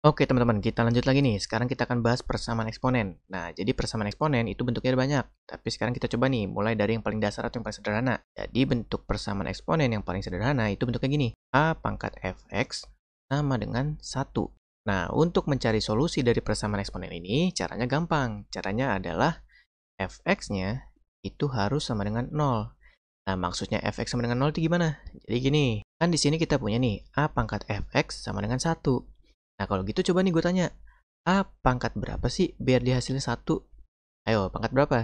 Oke teman-teman, kita lanjut lagi nih. Sekarang kita akan bahas persamaan eksponen. Nah, jadi persamaan eksponen itu bentuknya banyak. Tapi sekarang kita coba nih, mulai dari yang paling dasar atau yang paling sederhana. Jadi bentuk persamaan eksponen yang paling sederhana itu bentuknya gini. A pangkat fx sama dengan 1. Nah, untuk mencari solusi dari persamaan eksponen ini, caranya gampang. Caranya adalah fx-nya itu harus sama dengan 0. Nah, maksudnya fx sama dengan 0 itu gimana? Jadi gini, kan di sini kita punya nih, a pangkat fx sama dengan 1. Nah kalau gitu coba nih gue tanya, A pangkat berapa sih biar dia satu Ayo pangkat berapa?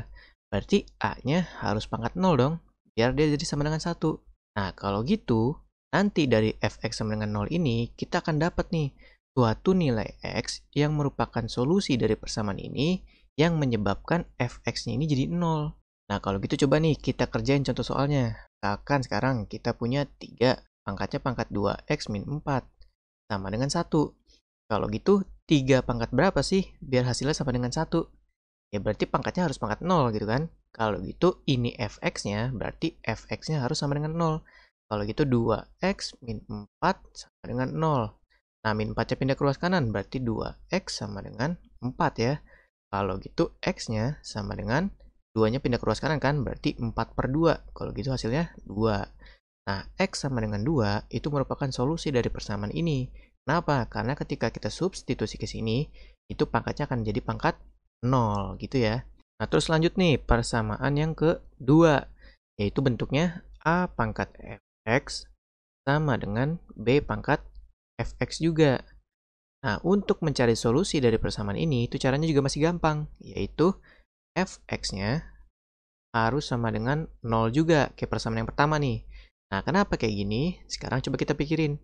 Berarti A-nya harus pangkat 0 dong, biar dia jadi sama dengan satu Nah kalau gitu, nanti dari fx sama dengan 0 ini kita akan dapat nih suatu nilai x yang merupakan solusi dari persamaan ini yang menyebabkan fx-nya ini jadi 0. Nah kalau gitu coba nih kita kerjain contoh soalnya. Misalkan sekarang kita punya 3, pangkatnya pangkat 2x min 4, sama dengan 1. Kalau gitu, 3 pangkat berapa sih biar hasilnya sama dengan 1? Ya berarti pangkatnya harus pangkat 0 gitu kan. Kalau gitu ini fx-nya, berarti fx-nya harus sama dengan 0. Kalau gitu 2x min 4 sama dengan 0. Nah, min 4-nya pindah ke ruas kanan, berarti 2x sama dengan 4 ya. Kalau gitu x-nya sama dengan 2-nya pindah ke ruas kanan kan, berarti 4 per 2. Kalau gitu hasilnya 2. Nah, x sama dengan 2 itu merupakan solusi dari persamaan ini. Kenapa? Karena ketika kita substitusi ke sini, itu pangkatnya akan jadi pangkat 0 gitu ya. Nah, terus lanjut nih persamaan yang kedua, yaitu bentuknya A pangkat fx sama dengan B pangkat fx juga. Nah, untuk mencari solusi dari persamaan ini, itu caranya juga masih gampang, yaitu fx-nya harus sama dengan 0 juga, kayak persamaan yang pertama nih. Nah, kenapa kayak gini? Sekarang coba kita pikirin.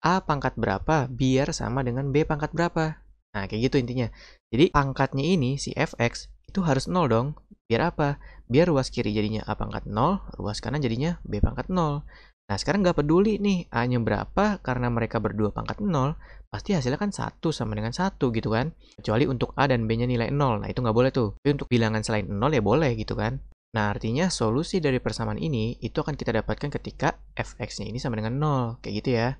A pangkat berapa biar sama dengan B pangkat berapa. Nah, kayak gitu intinya. Jadi pangkatnya ini, si fx, itu harus nol dong. Biar apa? Biar ruas kiri jadinya A pangkat nol, ruas kanan jadinya B pangkat nol. Nah, sekarang nggak peduli nih A-nya berapa karena mereka berdua pangkat nol pasti hasilnya kan 1 sama dengan 1 gitu kan. Kecuali untuk A dan B-nya nilai nol. nah itu nggak boleh tuh. Tapi untuk bilangan selain nol ya boleh gitu kan. Nah, artinya solusi dari persamaan ini itu akan kita dapatkan ketika fx-nya ini sama dengan nol kayak gitu ya.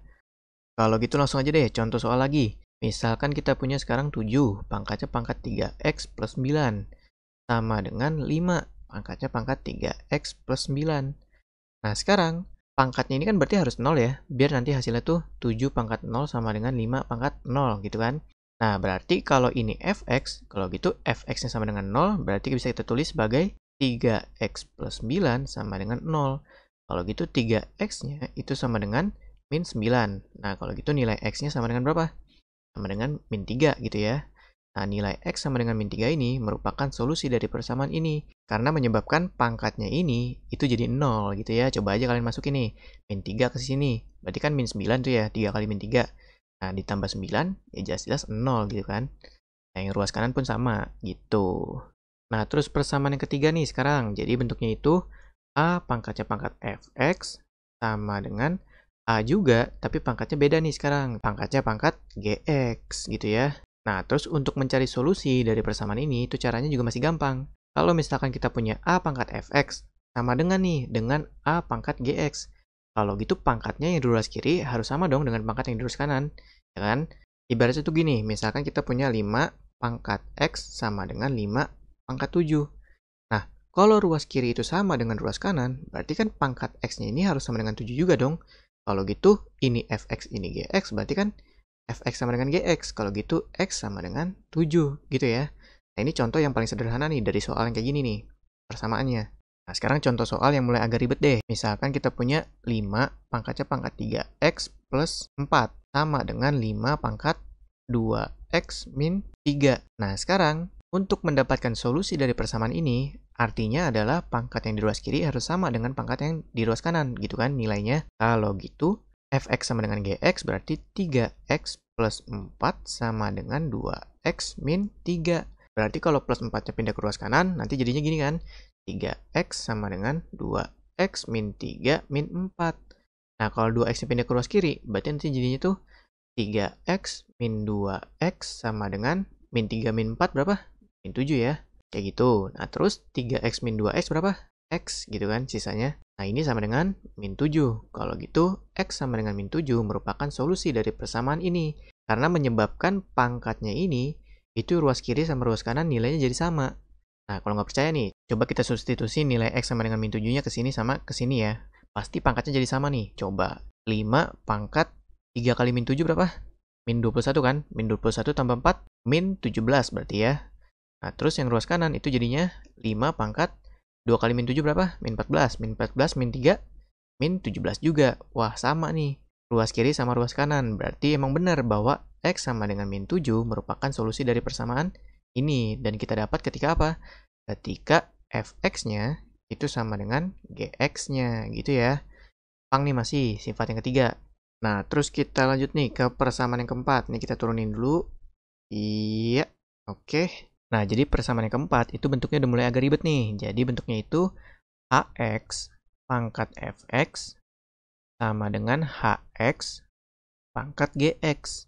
Kalau gitu langsung aja deh, contoh soal lagi. Misalkan kita punya sekarang 7, pangkatnya pangkat 3x plus 9. Sama dengan 5, pangkatnya pangkat 3x plus 9. Nah sekarang, pangkatnya ini kan berarti harus 0 ya, biar nanti hasilnya tuh 7 pangkat 0 sama dengan 5 pangkat 0 gitu kan. Nah berarti kalau ini fx, kalau gitu fx-nya sama dengan 0, berarti bisa kita tulis sebagai 3x plus 9 sama dengan 0. Kalau gitu 3x-nya itu sama dengan min 9. Nah, kalau gitu nilai X-nya sama dengan berapa? Sama dengan min 3 gitu ya. Nah, nilai X sama dengan min 3 ini merupakan solusi dari persamaan ini. Karena menyebabkan pangkatnya ini itu jadi 0 gitu ya. Coba aja kalian masukin nih Min 3 ke sini. Berarti kan min 9 tuh ya. 3 kali min 3. Nah, ditambah 9, ya jelas-jelas 0 gitu kan. Nah, yang ruas kanan pun sama gitu. Nah, terus persamaan yang ketiga nih sekarang. Jadi bentuknya itu A pangkatnya pangkat Fx sama dengan A juga, tapi pangkatnya beda nih sekarang. Pangkatnya pangkat GX gitu ya. Nah, terus untuk mencari solusi dari persamaan ini, itu caranya juga masih gampang. Kalau misalkan kita punya A pangkat Fx, sama dengan nih, dengan A pangkat GX. Kalau gitu pangkatnya yang di ruas kiri harus sama dong dengan pangkat yang di ruas kanan, ya kan? Ibaratnya tuh gini, misalkan kita punya 5 pangkat X sama dengan 5 pangkat 7. Nah, kalau ruas kiri itu sama dengan ruas kanan, berarti kan pangkat X-nya ini harus sama dengan 7 juga dong. Kalau gitu, ini fx, ini gx, berarti kan fx sama dengan gx. Kalau gitu, x sama dengan 7, gitu ya. Nah, ini contoh yang paling sederhana nih dari soal yang kayak gini nih, persamaannya. Nah, sekarang contoh soal yang mulai agak ribet deh. Misalkan kita punya 5 pangkatnya pangkat 3x plus 4 sama dengan 5 pangkat 2x min 3. Nah, sekarang untuk mendapatkan solusi dari persamaan ini, artinya adalah pangkat yang di ruas kiri harus sama dengan pangkat yang di ruas kanan, gitu kan nilainya. Kalau gitu, fx sama dengan gx berarti 3x plus 4 sama dengan 2x min 3. Berarti kalau plus 4-nya pindah ke ruas kanan, nanti jadinya gini kan. 3x sama dengan 2x min 3 min 4. Nah, kalau 2x-nya pindah ke ruas kiri, berarti nanti jadinya tuh 3x min 2x sama dengan min 3 min 4 berapa? min 7 ya kayak gitu nah terus 3x min 2x berapa x gitu kan sisanya nah ini sama dengan min 7 kalau gitu x sama dengan min 7 merupakan solusi dari persamaan ini karena menyebabkan pangkatnya ini itu ruas kiri sama ruas kanan nilainya jadi sama nah kalau nggak percaya nih coba kita substitusi nilai x sama dengan min 7 nya ke sini sama ke sini ya pasti pangkatnya jadi sama nih coba 5 pangkat 3 kali min 7 berapa? Min 21 kan? Min 21 tambah 4, min 17 berarti ya. Nah, terus yang ruas kanan itu jadinya 5 pangkat 2 kali min 7 berapa? Min 14. Min 14, min 3, min 17 juga. Wah, sama nih. Ruas kiri sama ruas kanan. Berarti emang benar bahwa X sama dengan min 7 merupakan solusi dari persamaan ini. Dan kita dapat ketika apa? Ketika fx-nya itu sama dengan gx-nya gitu ya. Pang nih masih sifat yang ketiga. Nah, terus kita lanjut nih ke persamaan yang keempat. Nih kita turunin dulu. Iya, oke. Okay. Nah, jadi persamaan yang keempat itu bentuknya udah mulai agak ribet nih. Jadi bentuknya itu AX pangkat FX sama dengan HX pangkat GX.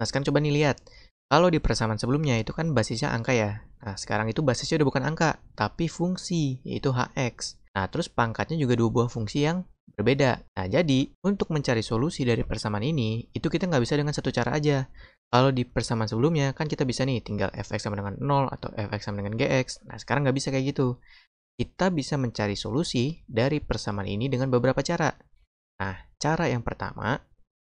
Nah, sekarang coba nih lihat. Kalau di persamaan sebelumnya itu kan basisnya angka ya. Nah, sekarang itu basisnya udah bukan angka, tapi fungsi, yaitu HX. Nah, terus pangkatnya juga dua buah fungsi yang berbeda. Nah, jadi untuk mencari solusi dari persamaan ini, itu kita nggak bisa dengan satu cara aja. Kalau di persamaan sebelumnya, kan kita bisa nih tinggal fx sama dengan 0 atau fx sama dengan gx. Nah, sekarang nggak bisa kayak gitu. Kita bisa mencari solusi dari persamaan ini dengan beberapa cara. Nah, cara yang pertama,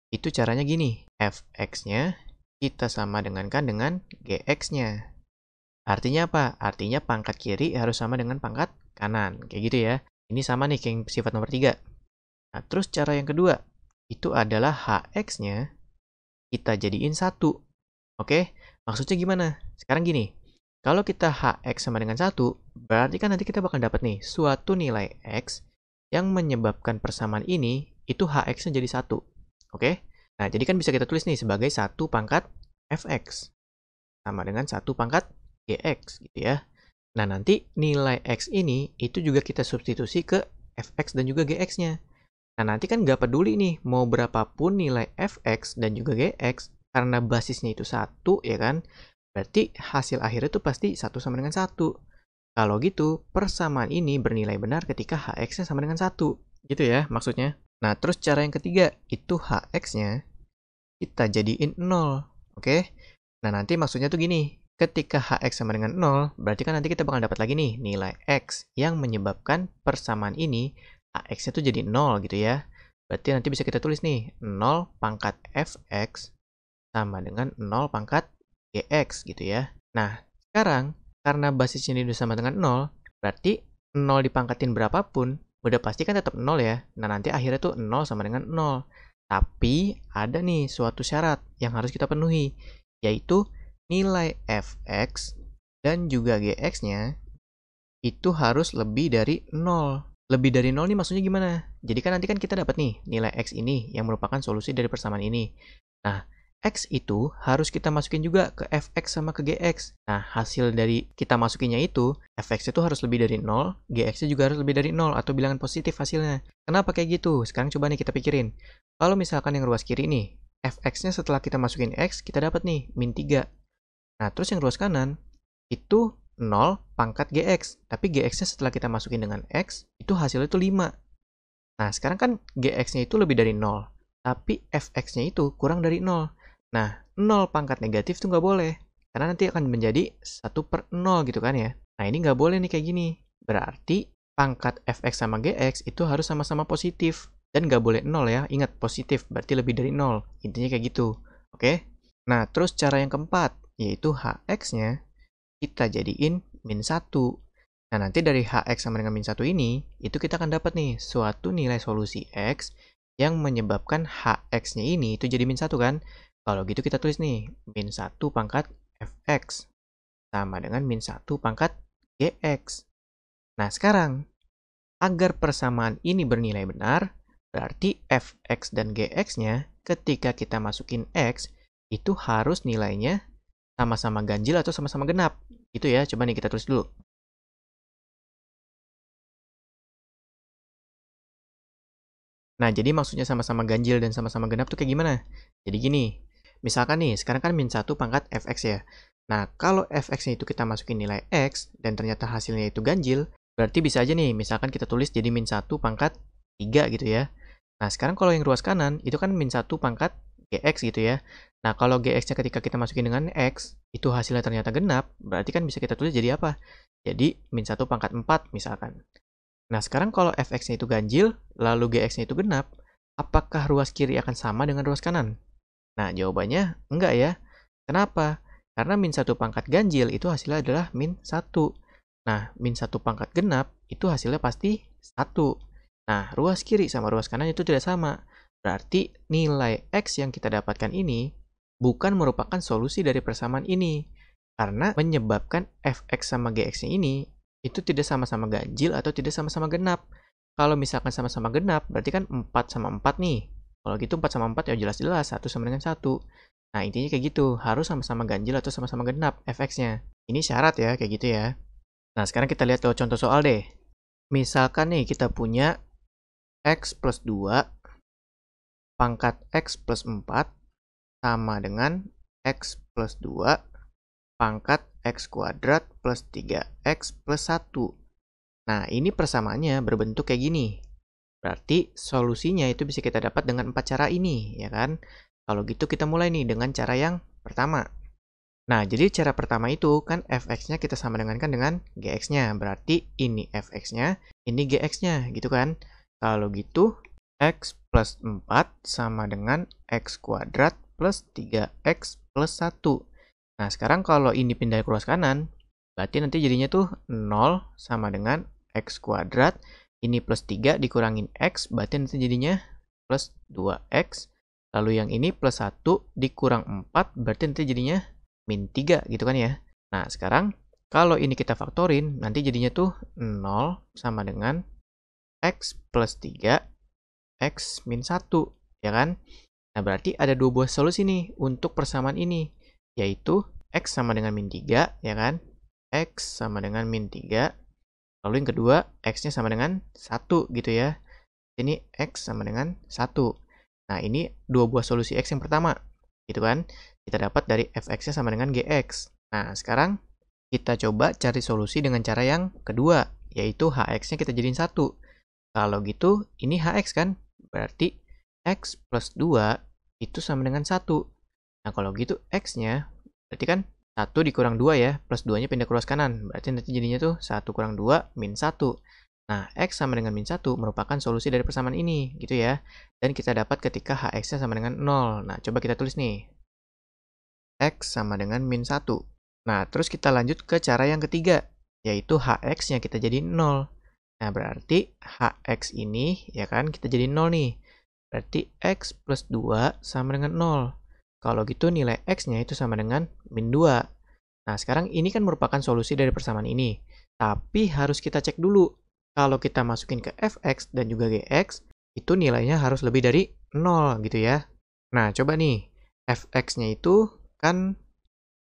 itu caranya gini. fx-nya kita sama dengan kan dengan gx-nya. Artinya apa? Artinya pangkat kiri harus sama dengan pangkat kanan. Kayak gitu ya. Ini sama nih kayak sifat nomor 3. Nah, terus cara yang kedua, itu adalah hx-nya kita jadiin satu. Oke, maksudnya gimana? Sekarang gini, kalau kita hx sama dengan satu, berarti kan nanti kita bakal dapat nih suatu nilai x yang menyebabkan persamaan ini itu hx-nya jadi satu. Oke, nah jadi kan bisa kita tulis nih sebagai satu pangkat fx sama dengan satu pangkat gx gitu ya. Nah nanti nilai x ini itu juga kita substitusi ke fx dan juga gx-nya. Nah, nanti kan nggak peduli nih mau berapapun nilai fx dan juga gx, karena basisnya itu satu ya kan, berarti hasil akhirnya itu pasti satu sama dengan satu. Kalau gitu, persamaan ini bernilai benar ketika hx-nya sama dengan satu, gitu ya maksudnya. Nah, terus cara yang ketiga, itu hx-nya kita jadiin 0, oke? Okay? Nah, nanti maksudnya tuh gini, ketika hx sama dengan 0, berarti kan nanti kita bakal dapat lagi nih nilai x yang menyebabkan persamaan ini AX-nya tuh jadi 0 gitu ya. Berarti nanti bisa kita tulis nih, 0 pangkat fx sama dengan 0 pangkat gx gitu ya. Nah, sekarang karena basisnya ini sama dengan 0, berarti 0 dipangkatin berapapun, udah pasti kan tetap 0 ya. Nah, nanti akhirnya tuh 0 sama dengan 0. Tapi ada nih suatu syarat yang harus kita penuhi, yaitu nilai fx dan juga gx-nya itu harus lebih dari 0. Lebih dari nol nih maksudnya gimana? Jadi kan nanti kan kita dapat nih nilai X ini yang merupakan solusi dari persamaan ini. Nah, X itu harus kita masukin juga ke Fx sama ke Gx. Nah, hasil dari kita masukinnya itu, Fx itu harus lebih dari nol, gx juga harus lebih dari nol atau bilangan positif hasilnya. Kenapa kayak gitu? Sekarang coba nih kita pikirin. Kalau misalkan yang ruas kiri nih, Fx-nya setelah kita masukin X, kita dapat nih, min 3. Nah, terus yang ruas kanan, itu 0 pangkat GX. Tapi GX-nya setelah kita masukin dengan X, itu hasilnya itu 5. Nah, sekarang kan GX-nya itu lebih dari 0. Tapi FX-nya itu kurang dari 0. Nah, 0 pangkat negatif itu nggak boleh. Karena nanti akan menjadi 1 per 0 gitu kan ya. Nah, ini nggak boleh nih kayak gini. Berarti pangkat FX sama GX itu harus sama-sama positif. Dan nggak boleh 0 ya. Ingat, positif berarti lebih dari 0. Intinya kayak gitu. Oke? Nah, terus cara yang keempat, yaitu HX-nya kita jadiin min 1. Nah, nanti dari hx sama dengan min 1 ini, itu kita akan dapat nih suatu nilai solusi x yang menyebabkan hx-nya ini itu jadi min 1 kan? Kalau gitu kita tulis nih, min 1 pangkat fx sama dengan min 1 pangkat gx. Nah, sekarang, agar persamaan ini bernilai benar, berarti fx dan gx-nya ketika kita masukin x, itu harus nilainya sama-sama ganjil atau sama-sama genap. Itu ya, coba nih kita tulis dulu. Nah, jadi maksudnya sama-sama ganjil dan sama-sama genap tuh kayak gimana? Jadi gini, misalkan nih, sekarang kan min 1 pangkat fx ya. Nah, kalau fx itu kita masukin nilai x, dan ternyata hasilnya itu ganjil, berarti bisa aja nih, misalkan kita tulis jadi min 1 pangkat 3 gitu ya. Nah, sekarang kalau yang ruas kanan, itu kan min 1 pangkat gx gitu ya. Nah, kalau GX-nya ketika kita masukin dengan X, itu hasilnya ternyata genap, berarti kan bisa kita tulis jadi apa? Jadi, min 1 pangkat 4 misalkan. Nah, sekarang kalau fx-nya itu ganjil, lalu gx-nya itu genap, apakah ruas kiri akan sama dengan ruas kanan? Nah, jawabannya enggak ya. Kenapa? Karena min 1 pangkat ganjil itu hasilnya adalah min 1. Nah, min 1 pangkat genap itu hasilnya pasti 1. Nah, ruas kiri sama ruas kanan itu tidak sama. Berarti nilai X yang kita dapatkan ini bukan merupakan solusi dari persamaan ini, karena menyebabkan fx sama gx ini itu tidak sama-sama ganjil atau tidak sama-sama genap. Kalau misalkan sama-sama genap, berarti kan 4 sama 4 nih. Kalau gitu 4 sama 4 ya jelas-jelas 1 sama dengan 1. Nah, intinya kayak gitu, harus sama-sama ganjil atau sama-sama genap fx-nya. Ini syarat ya, kayak gitu ya. Nah, sekarang kita lihat contoh soal deh. Misalkan nih kita punya x plus 2 pangkat x plus 4 sama dengan X plus 2 pangkat X kuadrat plus 3X plus 1. Nah, ini persamaannya berbentuk kayak gini. Berarti solusinya itu bisa kita dapat dengan empat cara ini, ya kan? Kalau gitu kita mulai nih dengan cara yang pertama. Nah, jadi cara pertama itu kan fx-nya kita sama dengan kan dengan gx-nya. Berarti ini fx-nya, ini gx-nya gitu kan. Kalau gitu, x plus 4 sama dengan x kuadrat plus 3x plus 1. Nah, sekarang kalau ini pindah ke ruas kanan, berarti nanti jadinya tuh 0 sama dengan x kuadrat. Ini plus 3 dikurangin x, berarti nanti jadinya plus 2x. Lalu yang ini plus 1 dikurang 4, berarti nanti jadinya min 3 gitu kan ya. Nah, sekarang kalau ini kita faktorin, nanti jadinya tuh 0 sama dengan x plus 3, x min 1, ya kan? Nah, berarti ada dua buah solusi nih untuk persamaan ini, yaitu X sama dengan min 3, ya kan? X sama dengan min 3. Lalu yang kedua, X-nya sama dengan 1 gitu ya. Ini X sama dengan 1. Nah, ini dua buah solusi X yang pertama, gitu kan? Kita dapat dari Fx-nya sama dengan Gx. Nah, sekarang kita coba cari solusi dengan cara yang kedua, yaitu Hx-nya kita jadiin 1. Kalau gitu, ini Hx kan? Berarti X plus 2 itu sama dengan 1. Nah, kalau gitu X-nya berarti kan 1 dikurang 2 ya, plus 2-nya pindah ke ruas kanan. Berarti nanti jadinya tuh 1 kurang 2 min 1. Nah, X sama dengan min 1 merupakan solusi dari persamaan ini, gitu ya. Dan kita dapat ketika HX-nya sama dengan 0. Nah, coba kita tulis nih. X sama dengan min 1. Nah, terus kita lanjut ke cara yang ketiga, yaitu HX-nya kita jadi 0. Nah, berarti HX ini, ya kan, kita jadi 0 nih. Berarti X plus 2 sama dengan 0. Kalau gitu nilai X-nya itu sama dengan min 2. Nah sekarang ini kan merupakan solusi dari persamaan ini. Tapi harus kita cek dulu. Kalau kita masukin ke fx dan juga gx, itu nilainya harus lebih dari 0 gitu ya. Nah coba nih, fx-nya itu kan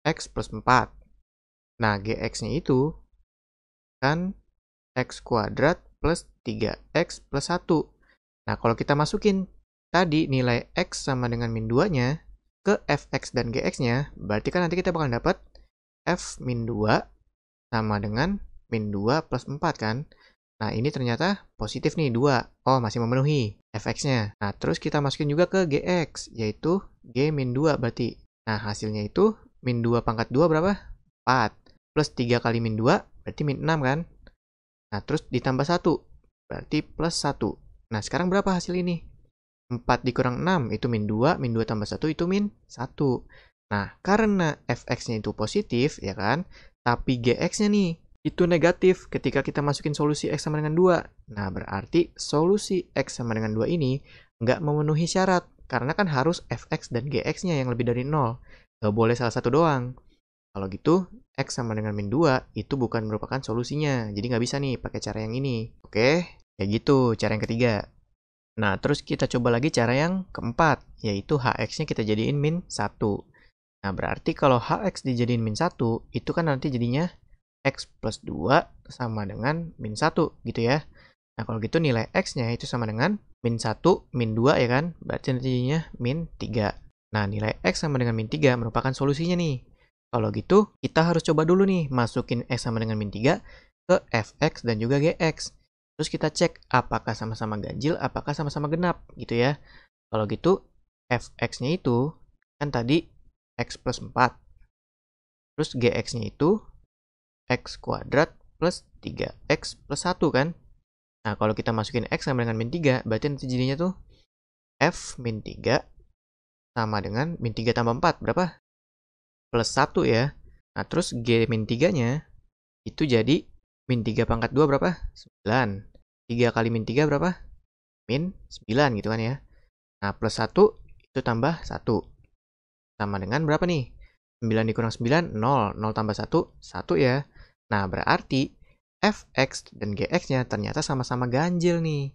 x plus 4. Nah gx-nya itu kan x kuadrat plus 3x plus 1. Nah, kalau kita masukin tadi nilai X sama dengan min 2-nya ke Fx dan Gx-nya, berarti kan nanti kita bakal dapat F min 2 sama dengan min 2 plus 4 kan? Nah, ini ternyata positif nih, 2. Oh, masih memenuhi Fx-nya. Nah, terus kita masukin juga ke Gx, yaitu G min 2 berarti. Nah, hasilnya itu min 2 pangkat 2 berapa? 4. Plus 3 kali min 2, berarti min 6 kan? Nah, terus ditambah 1, berarti plus 1. Nah, sekarang berapa hasil ini? 4 dikurang 6 itu min 2, min 2 tambah 1 itu min 1. Nah, karena fx-nya itu positif, ya kan? Tapi gx-nya nih, itu negatif ketika kita masukin solusi x sama dengan 2. Nah, berarti solusi x sama dengan 2 ini nggak memenuhi syarat. Karena kan harus fx dan gx-nya yang lebih dari 0. Nggak boleh salah satu doang. Kalau gitu, x sama dengan min 2 itu bukan merupakan solusinya. Jadi nggak bisa nih pakai cara yang ini. Oke, Kayak gitu, cara yang ketiga. Nah, terus kita coba lagi cara yang keempat, yaitu hx-nya kita jadiin min 1. Nah, berarti kalau hx dijadiin min 1, itu kan nanti jadinya x plus 2 sama dengan min 1 gitu ya. Nah, kalau gitu nilai x-nya itu sama dengan min 1, min 2 ya kan? Berarti nanti jadinya min 3. Nah, nilai x sama dengan min 3 merupakan solusinya nih. Kalau gitu, kita harus coba dulu nih masukin x sama dengan min 3 ke fx dan juga gx. Terus kita cek apakah sama-sama ganjil, apakah sama-sama genap gitu ya. Kalau gitu fx-nya itu kan tadi x plus 4. Terus gx-nya itu x kuadrat plus 3x plus 1 kan. Nah kalau kita masukin x sama dengan min 3 berarti nanti jadinya tuh f min 3 sama dengan min 3 tambah 4 berapa? Plus 1 ya. Nah terus g min 3 nya itu jadi min 3 pangkat 2 berapa? 9. 3 kali min 3 berapa? Min 9 gitu kan ya. Nah, plus 1 itu tambah 1. Sama dengan berapa nih? 9 dikurang 9, 0. 0 tambah 1, 1 ya. Nah, berarti fx dan gx-nya ternyata sama-sama ganjil nih.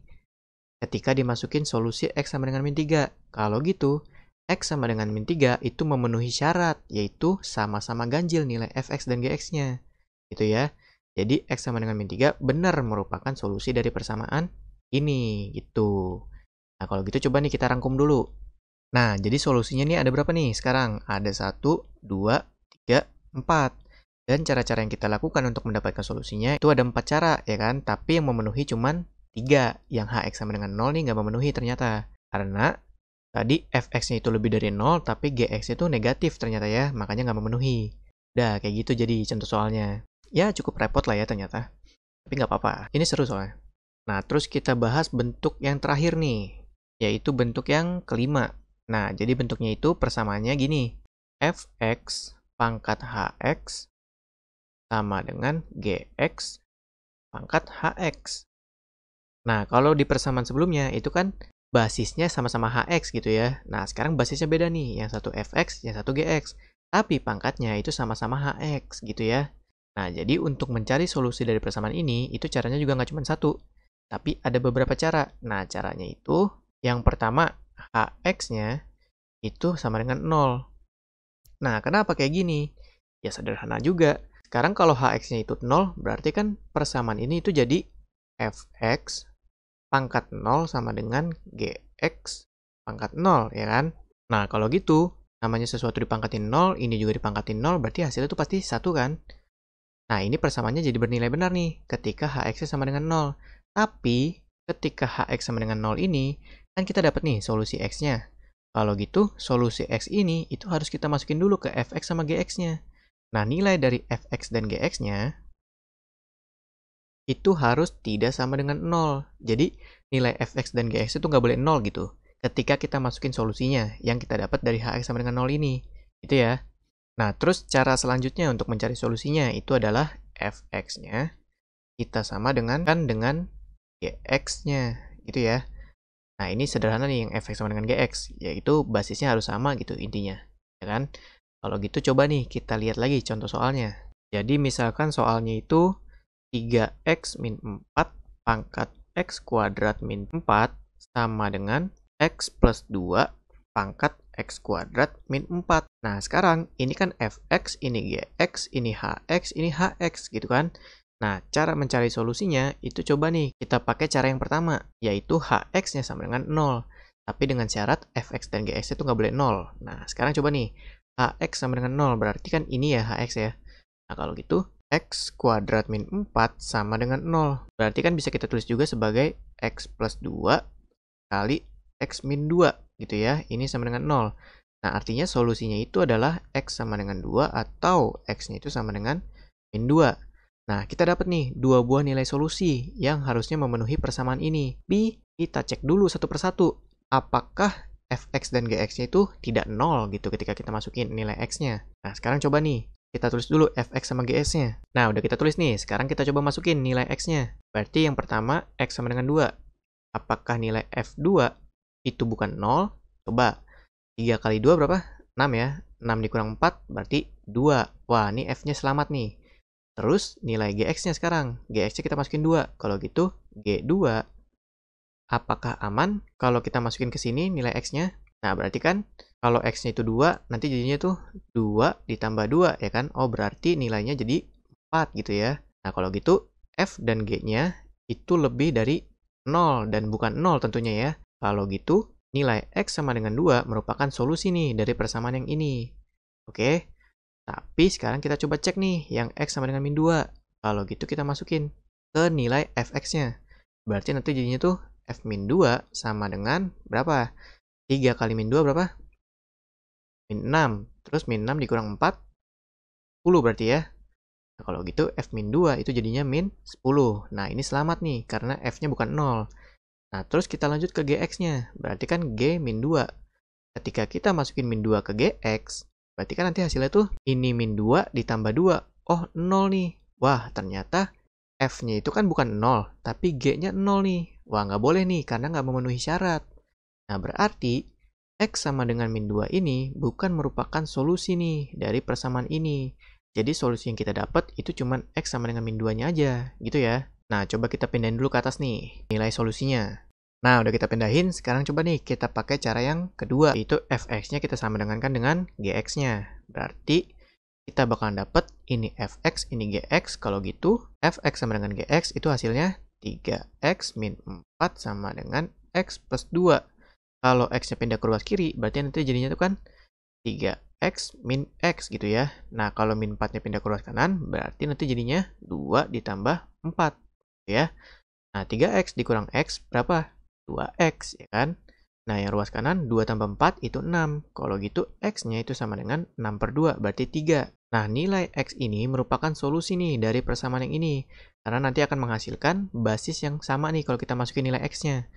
Ketika dimasukin solusi x sama dengan min 3. Kalau gitu, x sama dengan min 3 itu memenuhi syarat, yaitu sama-sama ganjil nilai fx dan gx-nya. Gitu ya. Jadi X sama dengan min 3 benar merupakan solusi dari persamaan ini gitu. Nah kalau gitu coba nih kita rangkum dulu. Nah jadi solusinya nih ada berapa nih sekarang? Ada 1, 2, 3, 4. Dan cara-cara yang kita lakukan untuk mendapatkan solusinya itu ada empat cara ya kan. Tapi yang memenuhi cuman 3. Yang HX sama dengan 0 nih nggak memenuhi ternyata. Karena tadi fx-nya itu lebih dari 0 tapi gx itu negatif ternyata ya makanya nggak memenuhi. Udah kayak gitu jadi contoh soalnya ya cukup repot lah ya ternyata. Tapi nggak apa-apa, ini seru soalnya. Nah, terus kita bahas bentuk yang terakhir nih, yaitu bentuk yang kelima. Nah, jadi bentuknya itu persamaannya gini. fx pangkat hx sama dengan gx pangkat hx. Nah, kalau di persamaan sebelumnya itu kan basisnya sama-sama hx gitu ya. Nah, sekarang basisnya beda nih, yang satu fx, yang satu gx. Tapi pangkatnya itu sama-sama hx gitu ya. Nah, jadi untuk mencari solusi dari persamaan ini, itu caranya juga nggak cuma satu, tapi ada beberapa cara. Nah, caranya itu, yang pertama, hx-nya itu sama dengan 0. Nah, kenapa kayak gini? Ya sederhana juga. Sekarang kalau hx-nya itu 0, berarti kan persamaan ini itu jadi fx pangkat 0 sama dengan gx pangkat 0, ya kan? Nah, kalau gitu, namanya sesuatu dipangkatin 0, ini juga dipangkatin 0, berarti hasilnya itu pasti satu kan? Nah, ini persamaannya jadi bernilai benar nih ketika hx sama dengan 0. Tapi, ketika hx sama dengan 0 ini, kan kita dapat nih solusi x-nya. Kalau gitu, solusi x ini itu harus kita masukin dulu ke fx sama gx-nya. Nah, nilai dari fx dan gx-nya itu harus tidak sama dengan 0. Jadi, nilai fx dan gx itu nggak boleh 0 gitu. Ketika kita masukin solusinya yang kita dapat dari hx sama dengan 0 ini. Gitu ya. Nah, terus cara selanjutnya untuk mencari solusinya itu adalah fx-nya kita sama dengan kan dengan gx-nya gitu ya. Nah, ini sederhana nih yang fx sama dengan gx, yaitu basisnya harus sama gitu intinya, ya kan? Kalau gitu coba nih kita lihat lagi contoh soalnya. Jadi misalkan soalnya itu 3x min 4 pangkat x kuadrat min 4 sama dengan x plus 2 pangkat X kuadrat min 4. Nah, sekarang ini kan Fx, ini Gx, ini Hx, ini Hx gitu kan. Nah, cara mencari solusinya itu coba nih, kita pakai cara yang pertama, yaitu Hx-nya sama dengan 0. Tapi dengan syarat Fx dan Gx itu nggak boleh 0. Nah, sekarang coba nih, Hx sama dengan 0, berarti kan ini ya Hx ya. Nah, kalau gitu, X kuadrat min 4 sama dengan 0. Berarti kan bisa kita tulis juga sebagai X plus 2 kali X min 2 gitu ya. Ini sama dengan 0. Nah, artinya solusinya itu adalah X sama dengan 2 atau X-nya itu sama dengan min 2. Nah, kita dapat nih dua buah nilai solusi yang harusnya memenuhi persamaan ini. B, kita cek dulu satu persatu apakah fx dan gx-nya itu tidak nol gitu ketika kita masukin nilai x-nya. Nah, sekarang coba nih, kita tulis dulu fx sama gs-nya. Nah, udah kita tulis nih, sekarang kita coba masukin nilai x-nya. Berarti yang pertama, x sama dengan 2. Apakah nilai f2 itu bukan 0, coba 3 kali 2 berapa? 6 ya. 6 dikurang 4 berarti 2. Wah, ini F-nya selamat nih. Terus nilai GX-nya sekarang. GX-nya kita masukin 2. Kalau gitu G2 apakah aman kalau kita masukin ke sini nilai X-nya? Nah, berarti kan kalau X-nya itu 2, nanti jadinya tuh 2 ditambah 2 ya kan? Oh, berarti nilainya jadi 4 gitu ya. Nah, kalau gitu F dan G-nya itu lebih dari 0 dan bukan 0 tentunya ya. Kalau gitu, nilai X sama dengan 2 merupakan solusi nih dari persamaan yang ini. Oke, tapi sekarang kita coba cek nih yang X sama dengan min 2. Kalau gitu kita masukin ke nilai fx-nya. Berarti nanti jadinya tuh f min 2 sama dengan berapa? 3 kali min 2 berapa? Min 6. Terus min 6 dikurang 4, 10 berarti ya. Nah, kalau gitu f min 2 itu jadinya min 10. Nah ini selamat nih karena f-nya bukan 0. Nah, terus kita lanjut ke GX-nya. Berarti kan G min 2. Ketika kita masukin min 2 ke GX, berarti kan nanti hasilnya tuh ini min 2 ditambah 2. Oh, 0 nih. Wah, ternyata F-nya itu kan bukan 0, tapi G-nya 0 nih. Wah, nggak boleh nih, karena nggak memenuhi syarat. Nah, berarti X sama dengan min 2 ini bukan merupakan solusi nih dari persamaan ini. Jadi solusi yang kita dapat itu cuma X sama dengan min 2-nya aja, gitu ya. Nah, coba kita pindahin dulu ke atas nih, nilai solusinya. Nah, udah kita pindahin. Sekarang coba nih kita pakai cara yang kedua, yaitu fx-nya kita sama dengan kan dengan gx-nya. Berarti kita bakalan dapet ini fx, ini gx. Kalau gitu, fx sama dengan gx itu hasilnya 3x min 4 sama dengan x plus 2. Kalau x-nya pindah ke ruas kiri, berarti nanti jadinya itu kan 3x min x gitu ya. Nah, kalau min 4-nya pindah ke ruas kanan, berarti nanti jadinya 2 ditambah 4 gitu ya. Nah, 3x dikurang x berapa? 2x, ya kan? Nah, yang ruas kanan 2 tambah 4 itu 6. Kalau gitu, x-nya itu sama dengan 6 per 2, berarti 3. Nah, nilai x ini merupakan solusi nih dari persamaan yang ini. Karena nanti akan menghasilkan basis yang sama nih kalau kita masukin nilai x-nya.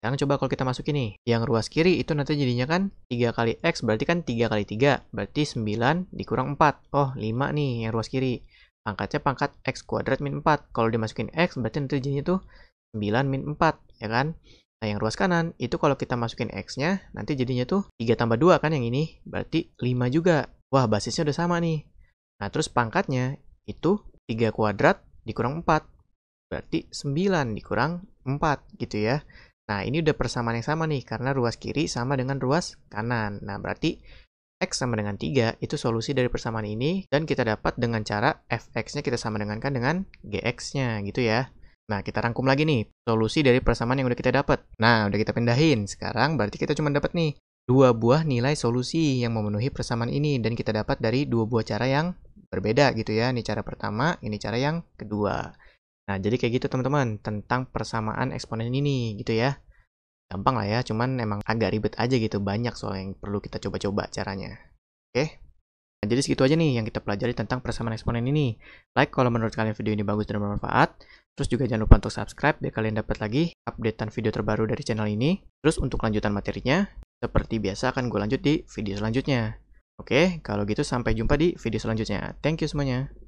Sekarang coba kalau kita masukin nih, yang ruas kiri itu nanti jadinya kan 3 kali X berarti kan 3 kali 3, berarti 9 dikurang 4. Oh, 5 nih yang ruas kiri. Pangkatnya pangkat X kuadrat min 4. Kalau dimasukin X berarti nanti jadinya tuh 9 min 4, ya kan? Nah, yang ruas kanan itu kalau kita masukin X-nya, nanti jadinya tuh 3 tambah 2 kan yang ini, berarti 5 juga. Wah, basisnya udah sama nih. Nah, terus pangkatnya itu 3 kuadrat dikurang 4. Berarti 9 dikurang 4 gitu ya. Nah, ini udah persamaan yang sama nih, karena ruas kiri sama dengan ruas kanan. Nah, berarti X sama dengan 3 itu solusi dari persamaan ini, dan kita dapat dengan cara Fx-nya kita sama dengan kan dengan Gx-nya gitu ya. Nah, kita rangkum lagi nih solusi dari persamaan yang udah kita dapat. Nah, udah kita pindahin. Sekarang berarti kita cuma dapat nih dua buah nilai solusi yang memenuhi persamaan ini dan kita dapat dari dua buah cara yang berbeda gitu ya. Ini cara pertama, ini cara yang kedua. Nah, jadi kayak gitu teman-teman tentang persamaan eksponen ini gitu ya. Gampang lah ya, cuman emang agak ribet aja gitu banyak soal yang perlu kita coba-coba caranya. Oke. Okay? Nah, jadi segitu aja nih yang kita pelajari tentang persamaan eksponen ini. Like kalau menurut kalian video ini bagus dan bermanfaat. Terus juga jangan lupa untuk subscribe biar kalian dapat lagi updatean video terbaru dari channel ini. Terus untuk lanjutan materinya, seperti biasa akan gue lanjut di video selanjutnya. Oke, kalau gitu sampai jumpa di video selanjutnya. Thank you semuanya.